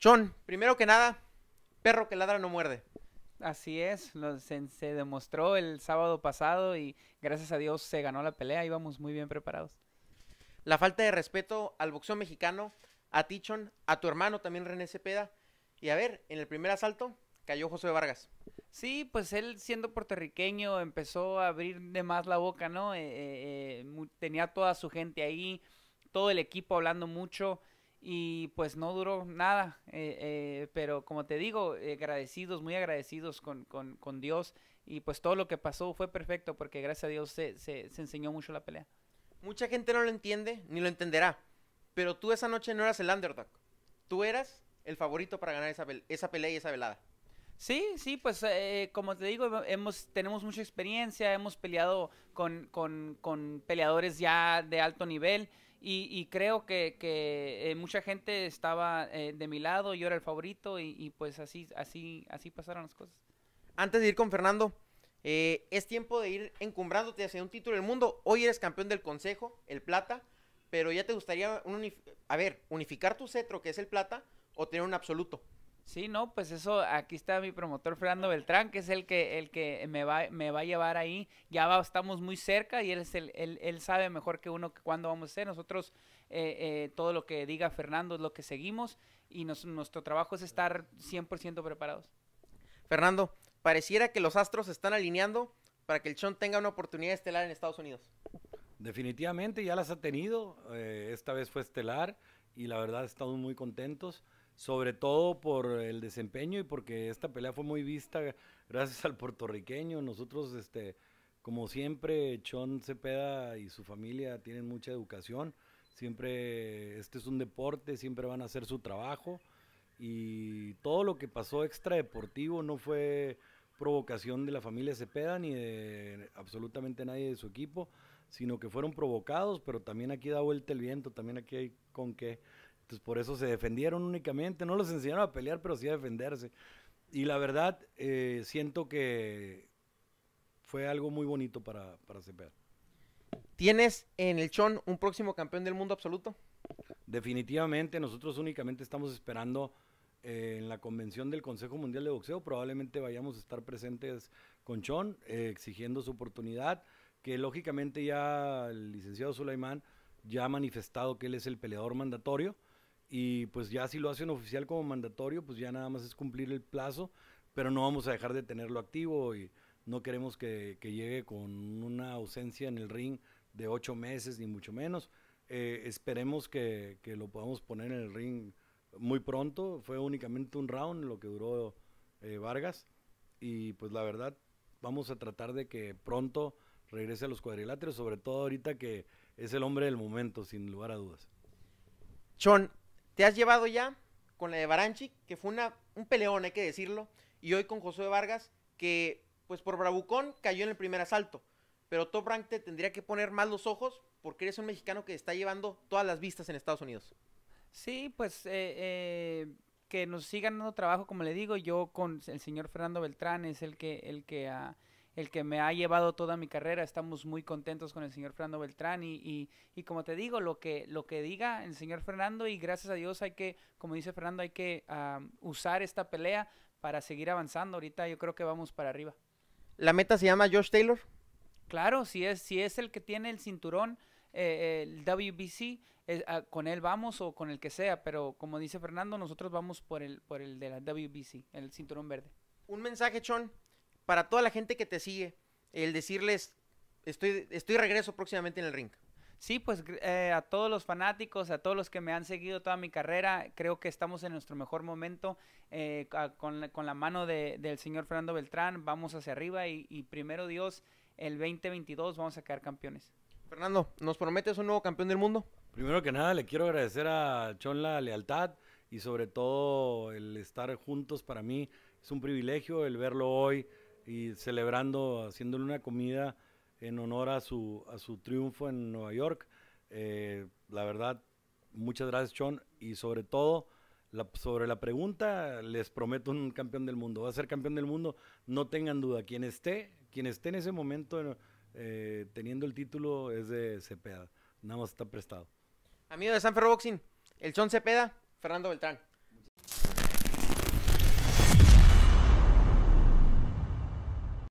Chon, primero que nada, perro que ladra no muerde. Así es, se, demostró el sábado pasado y gracias a Dios se ganó la pelea, íbamos muy bien preparados. La falta de respeto al boxeo mexicano, a Tichon, a tu hermano también René Cepeda. Y a ver, en el primer asalto cayó José Vargas. Sí, pues él siendo puertorriqueño empezó a abrir de más la boca, ¿no? Eh, eh, eh, tenía toda su gente ahí, todo el equipo hablando mucho y pues no duró nada, eh, eh, pero como te digo, agradecidos, muy agradecidos con, Dios y pues todo lo que pasó fue perfecto porque gracias a Dios se, enseñó mucho la pelea. Mucha gente no lo entiende ni lo entenderá, pero tú esa noche no eras el underdog, tú eras el favorito para ganar esa, pelea y esa velada. Sí, sí, pues eh, como te digo, tenemos mucha experiencia, hemos peleado con, con, peleadores ya de alto nivel y, creo que, eh, mucha gente estaba eh, de mi lado, yo era el favorito y, pues así, así, así pasaron las cosas. Antes de ir con Fernando, eh, es tiempo de ir encumbrándote hacia un título del mundo. Hoy eres campeón del Consejo, el Plata, pero ya te gustaría, a ver, unificar tu cetro, que es el Plata, o tener un absoluto. Sí, no, pues eso, aquí está mi promotor Fernando Beltrán, que es el que, el que me, va, a llevar ahí. Ya estamos muy cerca y él, es el, sabe mejor que uno cuándo vamos a ser. Nosotros, eh, eh, todo lo que diga Fernando es lo que seguimos y nuestro trabajo es estar 100% preparados. Fernando, pareciera que los astros se están alineando para que el Chon tenga una oportunidad estelar en Estados Unidos. Definitivamente, ya las ha tenido. Eh, esta vez fue estelar y la verdad estamos muy contentos sobre todo por el desempeño y porque esta pelea fue muy vista gracias al puertorriqueño. Nosotros, este, como siempre, Chon Cepeda y su familia tienen mucha educación. Siempre, este es un deporte, siempre van a hacer su trabajo. Y todo lo que pasó extradeportivo no fue provocación de la familia Cepeda ni de absolutamente nadie de su equipo, sino que fueron provocados, pero también aquí da vuelta el viento, también aquí hay con qué. Entonces pues, por eso se defendieron únicamente, no los enseñaron a pelear, pero sí a defenderse. Y la verdad, eh, siento que fue algo muy bonito para, para ¿Tienes en el Chon un próximo campeón del mundo absoluto? Definitivamente, nosotros únicamente estamos esperando eh, en la convención del Consejo Mundial de Boxeo. Probablemente vayamos a estar presentes con Chon, eh, exigiendo su oportunidad, que lógicamente ya el licenciado Sulaimán ya ha manifestado que él es el peleador mandatorio y pues ya si lo hacen oficial como mandatorio, pues ya nada más es cumplir el plazo, pero no vamos a dejar de tenerlo activo y no queremos que, que llegue con una ausencia en el ring de ocho meses, ni mucho menos. Eh, esperemos que, que, lo podamos poner en el ring muy pronto. Fue únicamente un round lo que duró eh, Vargas y pues la verdad vamos a tratar de que pronto regrese a los cuadriláteros, sobre todo ahorita que es el hombre del momento, sin lugar a dudas. Chon, te has llevado ya con la de Baranchi, que fue una, un peleón, hay que decirlo, y hoy con José Vargas, que pues por Bravucón cayó en el primer asalto. Pero Top Rank te tendría que poner más los ojos porque eres un mexicano que está llevando todas las vistas en Estados Unidos. Sí, pues eh, eh, que nos sigan dando trabajo, como le digo, yo con el señor Fernando Beltrán es el que, el que el que me ha llevado toda mi carrera. Estamos muy contentos con el señor Fernando Beltrán y, como te digo, lo que, lo que diga el señor Fernando y gracias a Dios hay que, como dice Fernando, hay que ah, usar esta pelea para seguir avanzando. Ahorita yo creo que vamos para arriba. ¿La meta se llama Josh Taylor? Claro, si es, si es el que tiene el cinturón, eh, el WBC, eh, ah, con él vamos o con el que sea, pero como dice Fernando, nosotros vamos por el, por el de la WBC, el cinturón verde. Un mensaje, Chon, para toda la gente que te sigue, el decirles, estoy, estoy regreso próximamente en el ring. Sí, pues eh, a todos los fanáticos, a todos los que me han seguido toda mi carrera, creo que estamos en nuestro mejor momento eh, con, la, mano del señor Fernando Beltrán. Vamos hacia arriba y, primero Dios, el 2022 vamos a quedar campeones. Fernando, ¿nos prometes un nuevo campeón del mundo? Primero que nada, le quiero agradecer a Chon la lealtad y sobre todo el estar juntos para mí. Es un privilegio el verlo hoy y celebrando, haciéndole una comida en honor a su, a su triunfo en Nueva York. Eh, la verdad, muchas gracias, Sean. Y sobre todo, la, sobre la pregunta, les prometo un campeón del mundo. Va a ser campeón del mundo, no tengan duda. Quien esté, quien esté en ese momento eh, teniendo el título es de Cepeda. Nada más está prestado. Amigo de San Ferro Boxing, el Sean Cepeda, Fernando Beltrán.